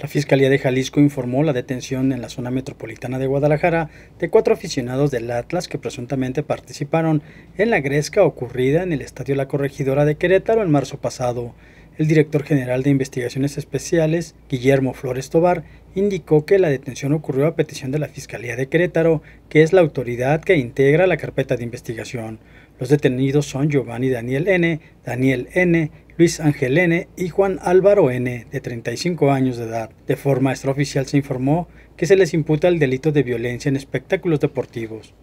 La Fiscalía de Jalisco informó la detención en la zona metropolitana de Guadalajara de cuatro aficionados del Atlas que presuntamente participaron en la gresca ocurrida en el Estadio La Corregidora de Querétaro en marzo pasado. El director general de Investigaciones Especiales, Guillermo Flores Tobar, indicó que la detención ocurrió a petición de la Fiscalía de Querétaro, que es la autoridad que integra la carpeta de investigación. Los detenidos son Giovanni Daniel N., Daniel N., Luis Ángel N. y Juan Álvaro N., de 35 años de edad. De forma extraoficial se informó que se les imputa el delito de violencia en espectáculos deportivos.